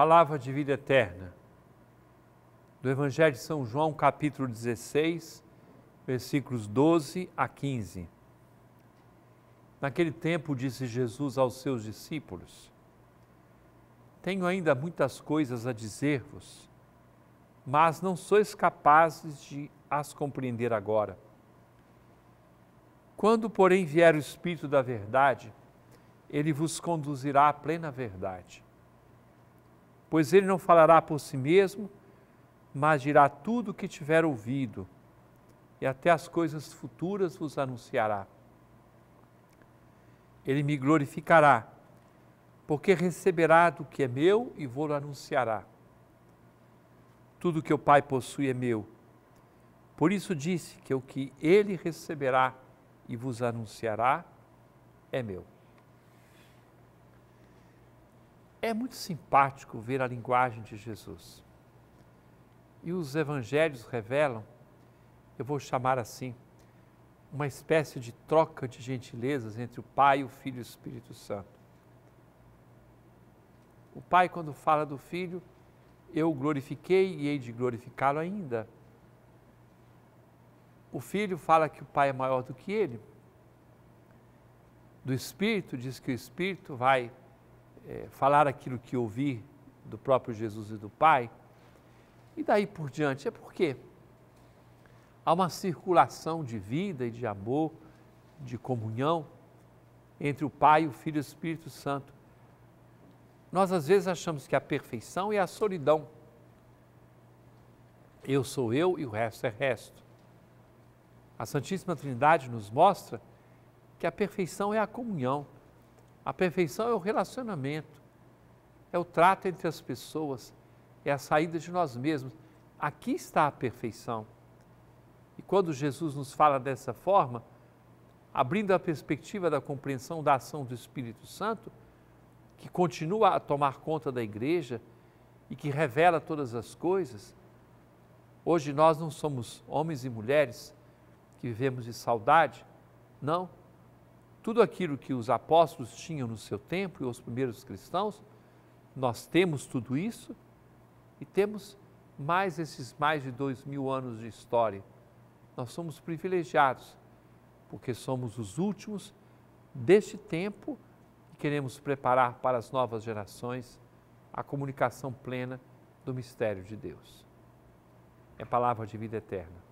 palavra de vida eterna, do Evangelho de São João, capítulo 16, versículos 12 a 15. Naquele tempo disse Jesus aos seus discípulos: Tenho ainda muitas coisas a dizer-vos, mas não sois capazes de as compreender agora. Quando, porém, vier o Espírito da Verdade, ele vos conduzirá à plena verdade pois ele não falará por si mesmo, mas dirá tudo o que tiver ouvido, e até as coisas futuras vos anunciará. Ele me glorificará, porque receberá do que é meu e vou-lo anunciará. Tudo que o Pai possui é meu. Por isso disse que o que ele receberá e vos anunciará é meu. É muito simpático ver a linguagem de Jesus. E os evangelhos revelam, eu vou chamar assim, uma espécie de troca de gentilezas entre o Pai, o Filho e o Espírito Santo. O Pai, quando fala do Filho, eu glorifiquei e hei de glorificá-lo ainda. O Filho fala que o Pai é maior do que ele. Do Espírito, diz que o Espírito vai é, falar aquilo que ouvi do próprio Jesus e do Pai, e daí por diante. É porque há uma circulação de vida e de amor, de comunhão entre o Pai, o Filho e o Espírito Santo. Nós às vezes achamos que a perfeição é a solidão. Eu sou eu e o resto é resto. A Santíssima Trindade nos mostra que a perfeição é a comunhão. A perfeição é o relacionamento, é o trato entre as pessoas, é a saída de nós mesmos. Aqui está a perfeição. E quando Jesus nos fala dessa forma, abrindo a perspectiva da compreensão da ação do Espírito Santo, que continua a tomar conta da igreja e que revela todas as coisas, hoje nós não somos homens e mulheres que vivemos de saudade, não tudo aquilo que os apóstolos tinham no seu tempo e os primeiros cristãos, nós temos tudo isso e temos mais esses mais de dois mil anos de história. Nós somos privilegiados, porque somos os últimos deste tempo e queremos preparar para as novas gerações a comunicação plena do mistério de Deus. É palavra de vida eterna.